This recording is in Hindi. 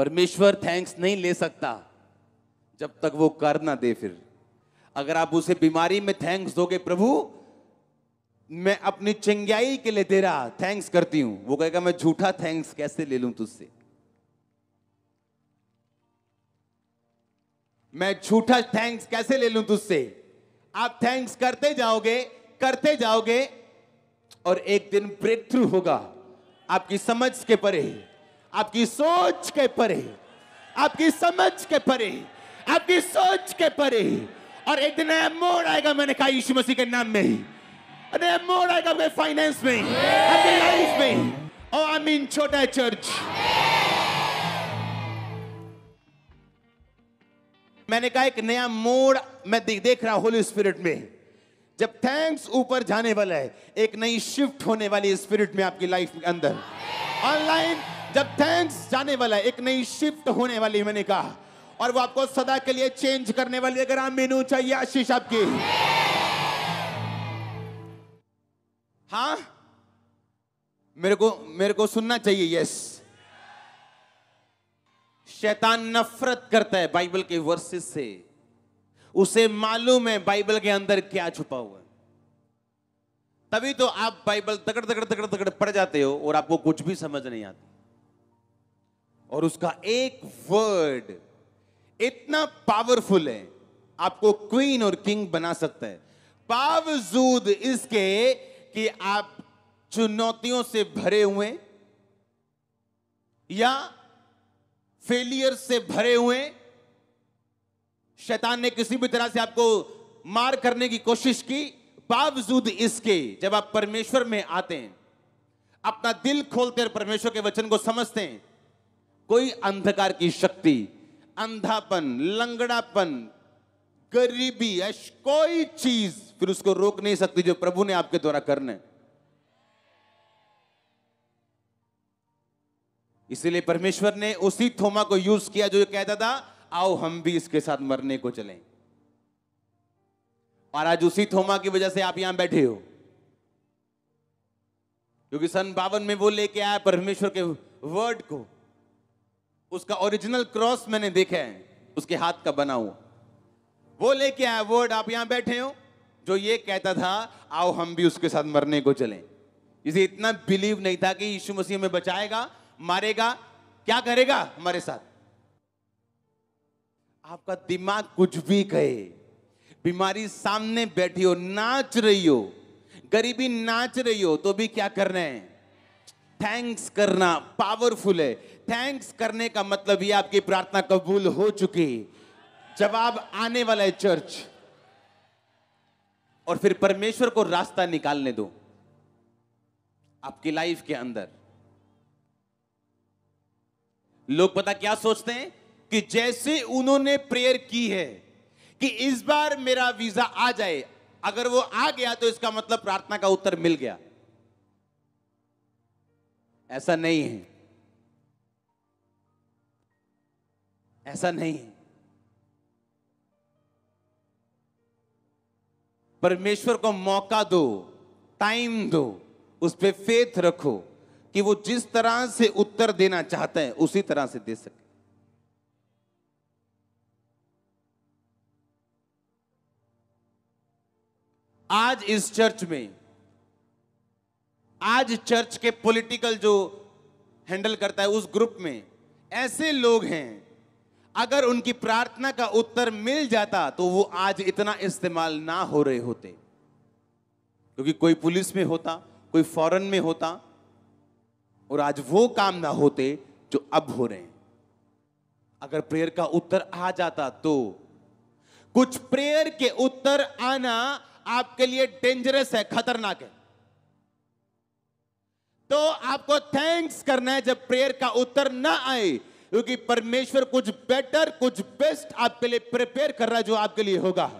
परमेश्वर थैंक्स नहीं ले सकता जब तक वो कर ना दे फिर अगर आप उसे बीमारी में थैंक्स दोगे प्रभु मैं अपनी चंग्याई के लिए तेरा थैंक्स करती हूं वो कहेगा मैं झूठा थैंक्स कैसे ले लूं तुझसे मैं झूठा थैंक्स कैसे ले लूं तुझसे आप थैंक्स करते जाओगे करते जाओगे और एक दिन ब्रेक थ्रू होगा आपकी समझ के परे आपकी सोच के परे आपकी समझ के परे आपकी सोच के परे और एक दिन नया मोड़ आएगा मैंने कहा यीशु मसीह के नाम में ही नया मोड़ आएगा आपके फाइनेंस में आपकी लाइफ में और आई मीन छोटा चर्च मैंने कहा एक नया मोड़ मैं देख रहा हूं होली स्पिरिट में जब थैंक्स ऊपर जाने वाला है एक नई शिफ्ट होने वाली स्पिरिट में आपकी लाइफ के अंदर ऑनलाइन जब थैंक्स जाने वाला है एक नई शिफ्ट होने वाली मैंने कहा और वो आपको सदा के लिए चेंज करने वाली अगर आप मेनू चाहिए आशीष आपकी हाँ मेरे को मेरे को सुनना चाहिए यस शैतान नफरत करता है बाइबल के वर्सेस से उसे मालूम है बाइबल के अंदर क्या छुपा हुआ है तभी तो आप बाइबल तकड़ तकड़ तकड़ तकड़ पड़ जाते हो और आपको कुछ भी समझ नहीं आता और उसका एक वर्ड इतना पावरफुल है आपको क्वीन और किंग बना सकता है बावजूद इसके कि आप चुनौतियों से भरे हुए या फेलियर से भरे हुए शैतान ने किसी भी तरह से आपको मार करने की कोशिश की बावजूद इसके जब आप परमेश्वर में आते हैं अपना दिल खोलते हैं परमेश्वर के वचन को समझते हैं कोई अंधकार की शक्ति अंधापन लंगड़ापन गरीबी ऐश कोई चीज फिर उसको रोक नहीं सकती जो प्रभु ने आपके द्वारा करने इसलिए परमेश्वर ने उसी थोमा को यूज किया जो कहता था आओ हम भी इसके साथ मरने को चलें और आज उसी थोमा की वजह से आप यहां बैठे हो क्योंकि सन बावन में वो लेके आया परमेश्वर के वर्ड को उसका ओरिजिनल क्रॉस मैंने देखा है उसके हाथ का बना हुआ वो लेके आया वर्ड आप यहां बैठे हो जो ये कहता था आओ हम भी उसके साथ मरने को चले इसे इतना बिलीव नहीं था कि यीशु मसीह हमें बचाएगा मारेगा क्या करेगा हमारे साथ आपका दिमाग कुछ भी कहे बीमारी सामने बैठी हो नाच रही हो गरीबी नाच रही हो तो भी क्या करना है थैंक्स करना पावरफुल है थैंक्स करने का मतलब ये आपकी प्रार्थना कबूल हो चुकी जवाब आने वाला है चर्च और फिर परमेश्वर को रास्ता निकालने दो आपकी लाइफ के अंदर लोग पता क्या सोचते हैं कि जैसे उन्होंने प्रेयर की है कि इस बार मेरा वीजा आ जाए अगर वो आ गया तो इसका मतलब प्रार्थना का उत्तर मिल गया ऐसा नहीं है ऐसा नहीं परमेश्वर को मौका दो टाइम दो उस पर फेथ रखो कि वो जिस तरह से उत्तर देना चाहते हैं उसी तरह से दे सके आज इस चर्च में आज चर्च के पॉलिटिकल जो हैंडल करता है उस ग्रुप में ऐसे लोग हैं अगर उनकी प्रार्थना का उत्तर मिल जाता तो वो आज इतना इस्तेमाल ना हो रहे होते क्योंकि कोई पुलिस में होता कोई फॉरन में होता और आज वो काम ना होते जो अब हो रहे हैं अगर प्रेयर का उत्तर आ जाता तो कुछ प्रेयर के उत्तर आना आपके लिए डेंजरस है खतरनाक है तो आपको थैंक्स करना है जब प्रेयर का उत्तर ना आए क्योंकि परमेश्वर कुछ बेटर कुछ बेस्ट आपके लिए प्रिपेयर कर रहा है जो आपके लिए होगा